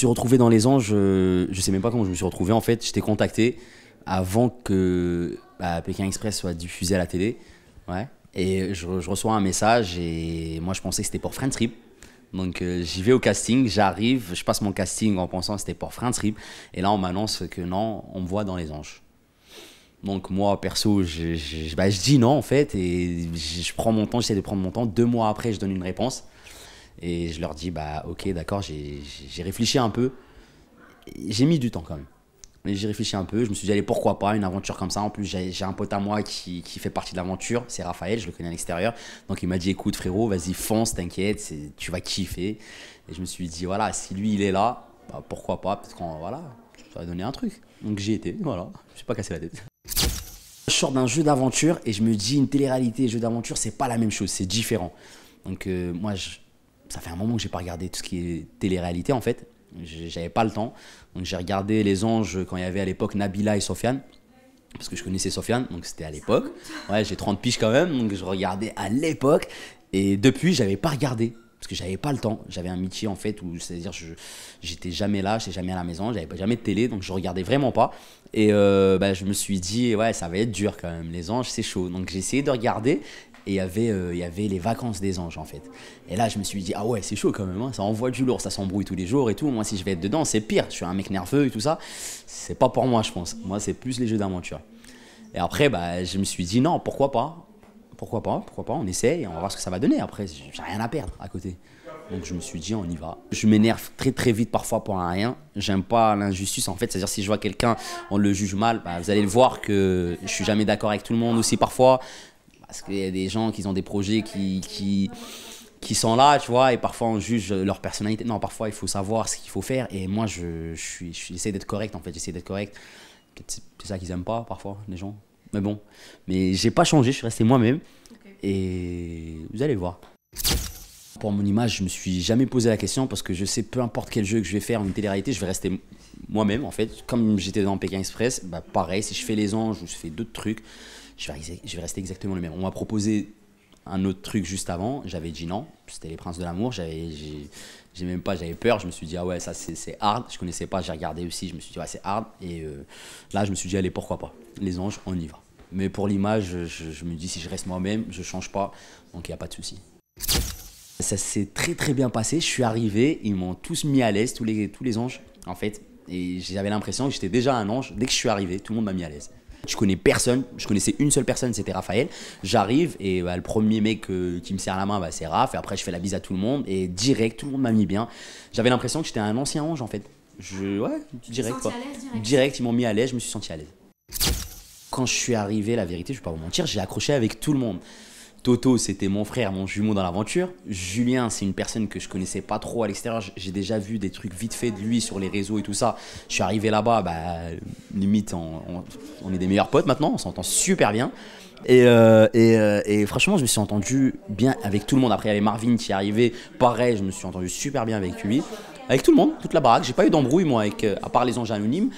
suis retrouvé dans Les Anges, euh, je sais même pas comment je me suis retrouvé. En fait, j'étais contacté avant que bah, Pékin Express soit diffusé à la télé. Ouais. Et je, reçois un message et moi je pensais que c'était pour Friends Trip. Donc euh, j'y vais au casting, j'arrive, je passe mon casting en pensant que c'était pour Friends Trip. Et là on m'annonce que non, on me voit dans Les Anges. Donc moi perso, je, je bah, dis non en fait et je prends mon temps, j'essaie de prendre mon temps. Deux mois après, je donne une réponse. Et je leur dis, bah ok, d'accord, j'ai réfléchi un peu. J'ai mis du temps quand même. Mais j'ai réfléchi un peu, je me suis dit, allez, pourquoi pas une aventure comme ça En plus, j'ai un pote à moi qui, qui fait partie de l'aventure, c'est Raphaël, je le connais à l'extérieur. Donc il m'a dit, écoute frérot, vas-y, fonce, t'inquiète, tu vas kiffer. Et je me suis dit, voilà, si lui il est là, bah, pourquoi pas parce qu'on. Voilà, ça va donner un truc. Donc j'y étais, voilà, je suis pas cassé la tête. Je sors d'un jeu d'aventure et je me dis, une télé-réalité et jeu d'aventure, c'est pas la même chose, c'est différent. Donc euh, moi, je ça fait un moment que j'ai pas regardé tout ce qui est télé-réalité en fait. J'avais pas le temps. Donc j'ai regardé Les Anges quand il y avait à l'époque Nabila et Sofiane. Parce que je connaissais Sofiane, donc c'était à l'époque. Ouais, j'ai 30 piges quand même, donc je regardais à l'époque. Et depuis, j'avais pas regardé parce que j'avais pas le temps. J'avais un métier en fait où c'est-à-dire je j'étais jamais là, j'étais jamais à la maison, j'avais jamais de télé, donc je regardais vraiment pas. Et euh, bah, je me suis dit ouais ça va être dur quand même. Les anges c'est chaud, donc j'ai essayé de regarder. Et il y, avait, euh, il y avait les vacances des anges en fait. Et là je me suis dit ah ouais c'est chaud quand même, hein. ça envoie du lourd, ça s'embrouille tous les jours et tout. Moi si je vais être dedans c'est pire, je suis un mec nerveux et tout ça. C'est pas pour moi je pense. Moi c'est plus les jeux d'aventure. Et après bah, je me suis dit non pourquoi pas pourquoi pas, pourquoi pas, on essaie et on va voir ce que ça va donner. Après, j'ai rien à perdre à côté. Donc je me suis dit, on y va. Je m'énerve très très vite parfois pour rien. J'aime pas l'injustice en fait. C'est-à-dire si je vois quelqu'un, on le juge mal, bah, vous allez le voir que je suis jamais d'accord avec tout le monde aussi parfois. Parce qu'il y a des gens qui ont des projets qui, qui, sont là, tu vois, et parfois on juge leur personnalité. Non, parfois il faut savoir ce qu'il faut faire. Et moi, je, je suis, j'essaie d'être correct en fait. J'essaie d'être correct. C'est ça qu'ils aiment pas parfois, les gens. Mais bon, mais j'ai pas changé, je suis resté moi-même. Et vous allez voir. Pour mon image, je me suis jamais posé la question parce que je sais peu importe quel jeu que je vais faire, une télé-réalité, je vais rester moi-même en fait. Comme j'étais dans Pékin Express, bah pareil, si je fais les anges ou je fais d'autres trucs, je vais rester exactement le même. On m'a proposé un autre truc juste avant, j'avais dit non, c'était les princes de l'amour, j'avais j'ai même pas j'avais peur, je me suis dit ah ouais ça c'est hard, je connaissais pas, j'ai regardé aussi, je me suis dit ouais c'est hard et euh, là je me suis dit allez pourquoi pas. Les anges, on y va. Mais pour l'image, je, me dis si je reste moi-même, je change pas, donc il n'y a pas de souci. Ça s'est très très bien passé, je suis arrivé, ils m'ont tous mis à l'aise, tous les, tous les anges en fait, et j'avais l'impression que j'étais déjà un ange dès que je suis arrivé, tout le monde m'a mis à l'aise. Je connais personne, je connaissais une seule personne, c'était Raphaël. J'arrive et bah, le premier mec euh, qui me serre la main, bah, c'est Raph. Et après, je fais la bise à tout le monde et direct, tout le monde m'a mis bien. J'avais l'impression que j'étais un ancien ange en fait. Je, ouais, direct quoi. Direct. direct, ils m'ont mis à l'aise, je me suis senti à l'aise. Quand je suis arrivé, la vérité, je vais pas vous mentir, j'ai accroché avec tout le monde. Toto, c'était mon frère, mon jumeau dans l'aventure. Julien, c'est une personne que je connaissais pas trop à l'extérieur. J'ai déjà vu des trucs vite fait de lui sur les réseaux et tout ça. Je suis arrivé là-bas, bah, limite, on, est des meilleurs potes maintenant, on s'entend super bien. Et, euh, euh, et, franchement, je me suis entendu bien avec tout le monde. Après, il y avait Marvin qui est arrivé, pareil, je me suis entendu super bien avec lui. Avec tout le monde, toute la baraque. J'ai pas eu d'embrouille, moi, avec, euh, à part les anges anonymes.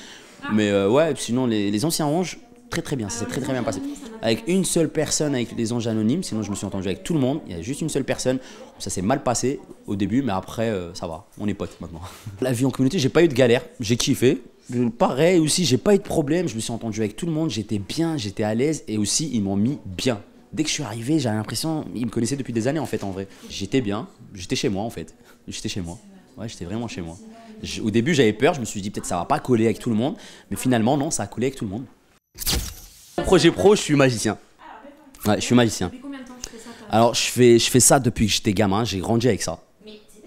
Mais ouais, sinon, les anciens anges, très très bien, ça s'est ah, très très bien passé. Avec une seule personne, avec des anges anonymes, sinon je me suis entendu avec tout le monde, il y a juste une seule personne, ça s'est mal passé au début, mais après euh, ça va, on est potes maintenant. La vie en communauté, j'ai pas eu de galère, j'ai kiffé. Pareil aussi, j'ai pas eu de problème, je me suis entendu avec tout le monde, j'étais bien, j'étais à l'aise et aussi ils m'ont mis bien. Dès que je suis arrivé, j'avais l'impression, ils me connaissaient depuis des années en fait en vrai. J'étais bien, j'étais chez moi en fait, j'étais chez moi. Ouais, j'étais vraiment chez moi. Au début, j'avais peur, je me suis dit peut-être ça va pas coller avec tout le monde, mais finalement, non, ça a collé avec tout le monde. Projet pro, je suis magicien. je suis magicien. Alors, je fais, je fais ça depuis que j'étais gamin, j'ai grandi avec ça.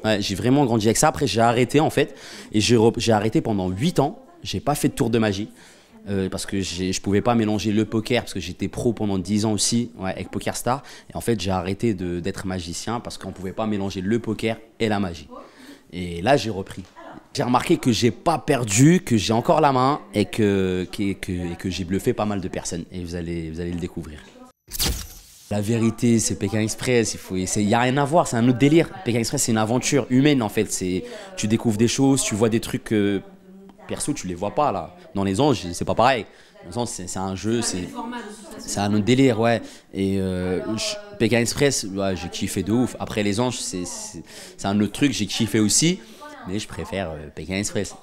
Ouais, j'ai vraiment grandi avec ça. Après, j'ai arrêté en fait. Et j'ai arrêté pendant 8 ans. J'ai pas fait de tour de magie. Euh, parce que je pouvais pas mélanger le poker, parce que j'étais pro pendant 10 ans aussi avec Poker Star. Et en fait, j'ai arrêté d'être magicien parce qu'on pouvait pas mélanger le poker et la magie. Oh. Et là, j'ai repris. J'ai remarqué que j'ai pas perdu, que j'ai encore la main et que, que, que, j'ai bluffé pas mal de personnes. Et vous allez, vous allez le découvrir. La vérité, c'est Pékin Express. Il faut, y a rien à voir. C'est un autre délire. Pékin Express, c'est une aventure humaine en fait. C'est, tu découvres des choses, tu vois des trucs euh, perso, tu les vois pas là. Dans les anges, c'est pas pareil. Dans les c'est un jeu, c'est, c'est un autre délire, ouais. Et Peking euh, Pékin Express, ouais, j'ai kiffé de ouf. Après les anges, c'est, c'est un autre truc, j'ai kiffé aussi mais je préfère euh, Pékin Express.